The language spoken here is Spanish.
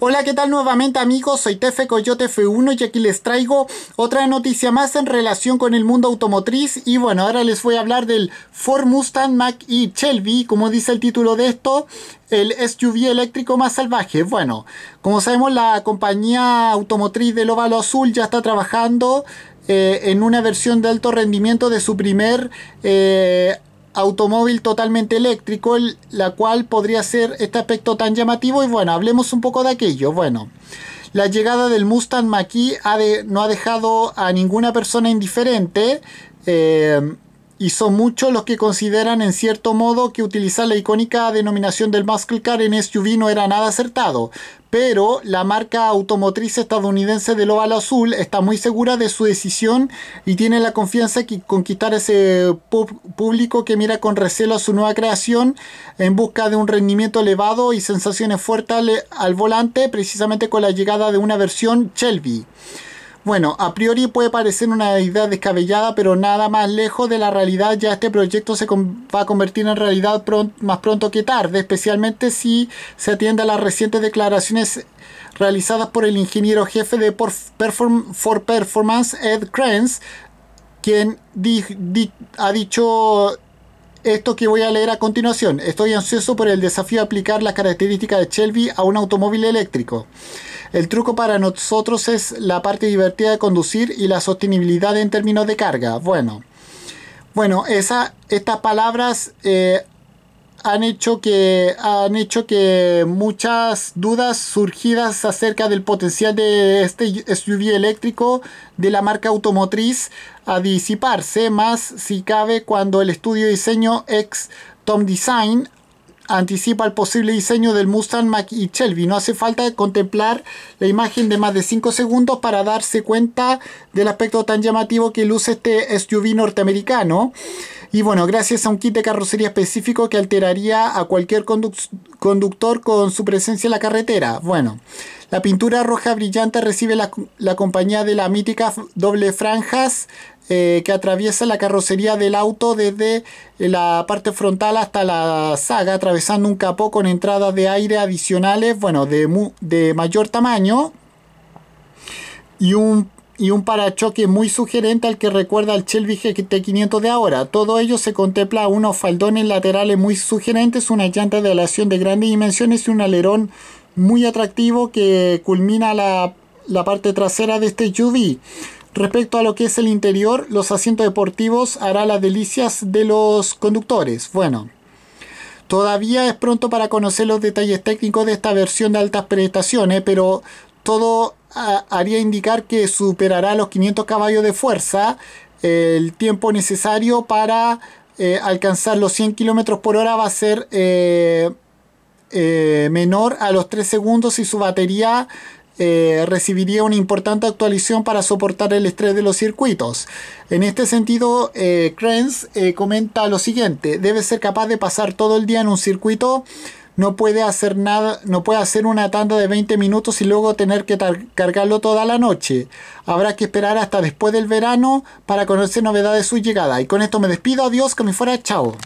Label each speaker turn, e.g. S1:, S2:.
S1: Hola, ¿qué tal nuevamente amigos? Soy Tefe Coyote F1 y aquí les traigo otra noticia más en relación con el mundo automotriz y bueno, ahora les voy a hablar del Ford Mustang Mach y Shelby, como dice el título de esto, el SUV eléctrico más salvaje. Bueno, como sabemos la compañía automotriz del óvalo azul ya está trabajando eh, en una versión de alto rendimiento de su primer eh, automóvil totalmente eléctrico, la cual podría ser este aspecto tan llamativo. Y bueno, hablemos un poco de aquello. Bueno, la llegada del Mustang maki no ha dejado a ninguna persona indiferente. Eh, y son muchos los que consideran en cierto modo que utilizar la icónica denominación del muscle car en SUV no era nada acertado, pero la marca automotriz estadounidense del al azul está muy segura de su decisión y tiene la confianza de conquistar ese público que mira con recelo a su nueva creación en busca de un rendimiento elevado y sensaciones fuertes al volante precisamente con la llegada de una versión Shelby. Bueno, a priori puede parecer una idea descabellada, pero nada más lejos de la realidad, ya este proyecto se va a convertir en realidad más pronto que tarde, especialmente si se atiende a las recientes declaraciones realizadas por el ingeniero jefe de For Performance, Ed Krenz, quien ha dicho esto que voy a leer a continuación. Estoy ansioso por el desafío de aplicar las características de Shelby a un automóvil eléctrico. El truco para nosotros es la parte divertida de conducir y la sostenibilidad en términos de carga. Bueno, bueno esa, estas palabras eh, han hecho que han hecho que muchas dudas surgidas acerca del potencial de este SUV eléctrico de la marca automotriz a disiparse más si cabe cuando el estudio diseño ex Tom Design anticipa el posible diseño del Mustang mach y Shelby. No hace falta contemplar la imagen de más de 5 segundos para darse cuenta del aspecto tan llamativo que luce este SUV norteamericano. Y bueno, gracias a un kit de carrocería específico que alteraría a cualquier conductor con su presencia en la carretera. Bueno, la pintura roja brillante recibe la compañía de la mítica doble franjas eh, que atraviesa la carrocería del auto desde eh, la parte frontal hasta la saga, atravesando un capó con entradas de aire adicionales, bueno, de, mayor tamaño y un y un parachoque muy sugerente al que recuerda al Shelby GT500 de ahora. Todo ello se contempla unos faldones laterales muy sugerentes, una llanta de alación de grandes dimensiones y un alerón muy atractivo que culmina la, parte trasera de este SUV. Respecto a lo que es el interior, los asientos deportivos harán las delicias de los conductores. Bueno, todavía es pronto para conocer los detalles técnicos de esta versión de altas prestaciones, pero todo ah, haría indicar que superará los 500 caballos de fuerza, el tiempo necesario para eh, alcanzar los 100 km por hora va a ser eh, eh, menor a los 3 segundos y su batería eh, recibiría una importante actualización para soportar el estrés de los circuitos. En este sentido, eh, eh, comenta lo siguiente, debe ser capaz de pasar todo el día en un circuito no puede hacer nada, no puede hacer una tanda de 20 minutos y luego tener que cargarlo toda la noche. Habrá que esperar hasta después del verano para conocer novedades de su llegada. Y con esto me despido, adiós, que me fuera, chao.